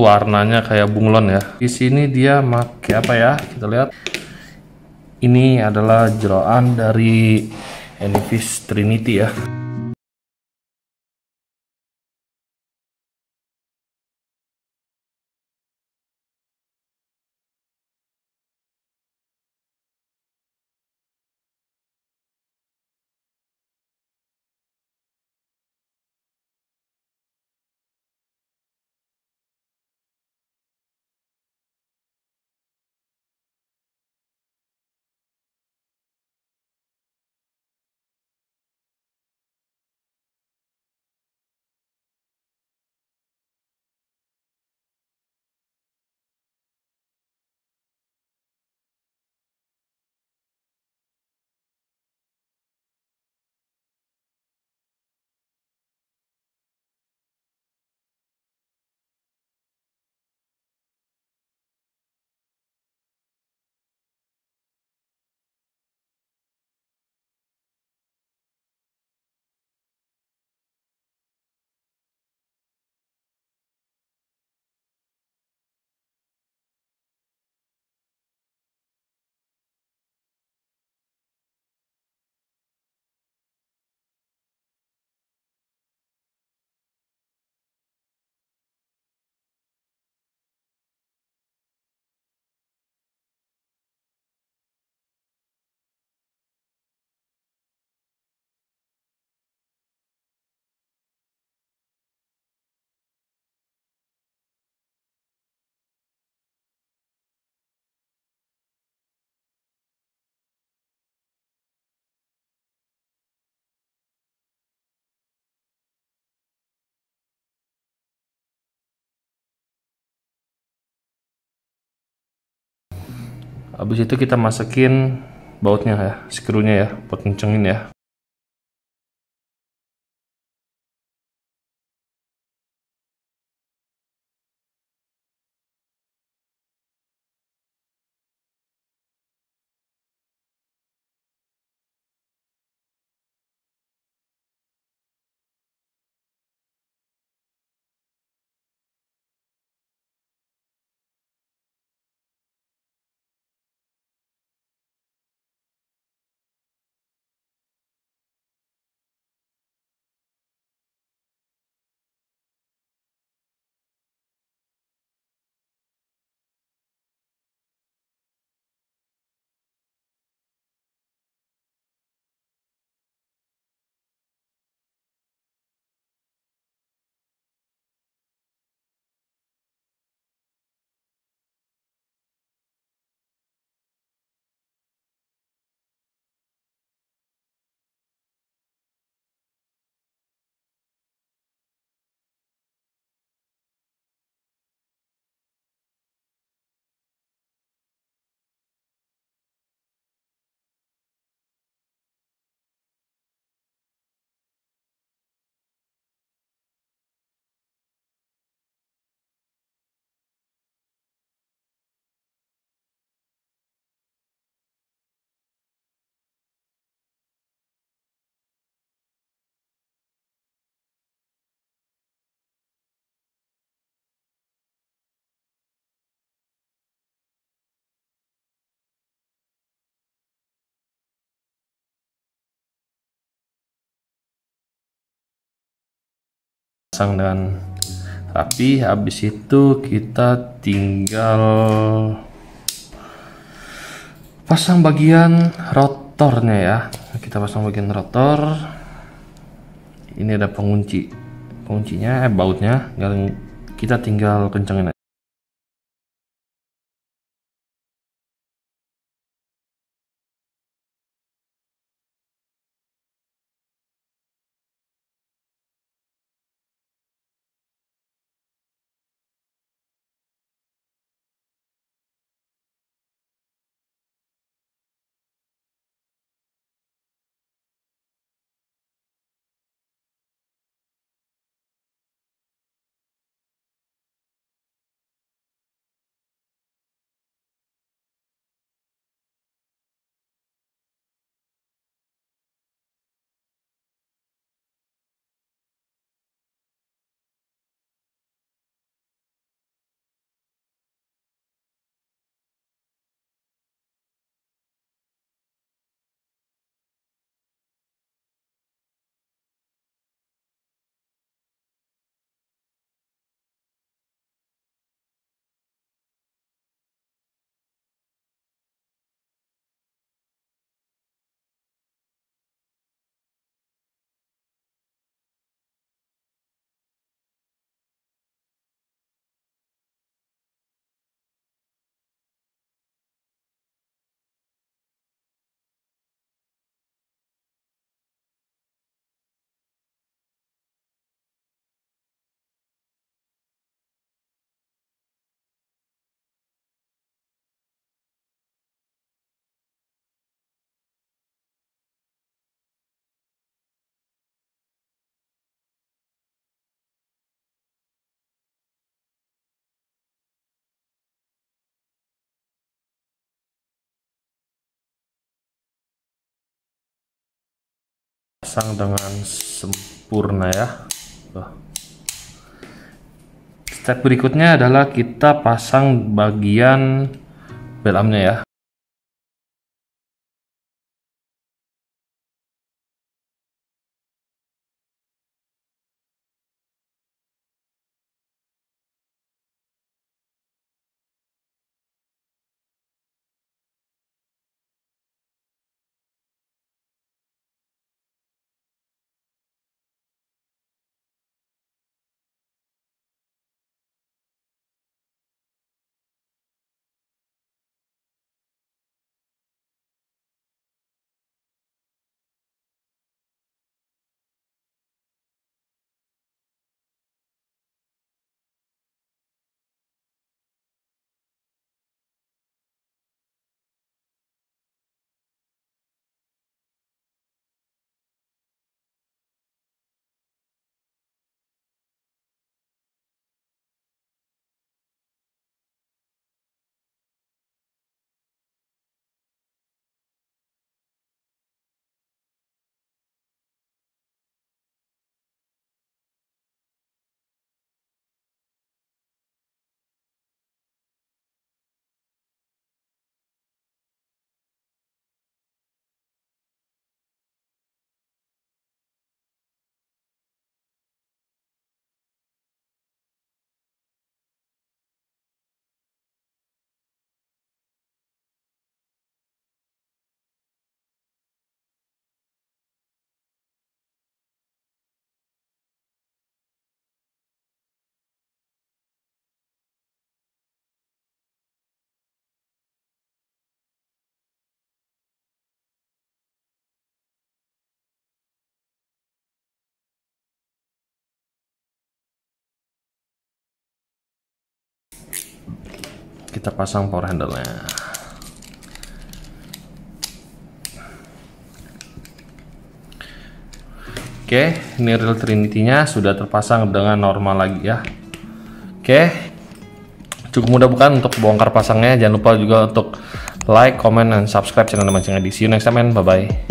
warnanya kayak bunglon ya di sini dia make apa ya kita lihat ini adalah jeroan dari Enifis Trinity ya habis itu kita masukin bautnya ya skrunya ya buat kencengin ya pasang dengan rapi habis itu kita tinggal pasang bagian rotornya ya kita pasang bagian rotor ini ada pengunci penguncinya eh bautnya kita tinggal kencengin aja terpasang dengan sempurna ya Tuh. step berikutnya adalah kita pasang bagian belamnya ya kita pasang power handle nya oke ini real trinity nya sudah terpasang dengan normal lagi ya oke cukup mudah bukan untuk bongkar pasangnya jangan lupa juga untuk like comment dan subscribe channel teman di see you next time bye bye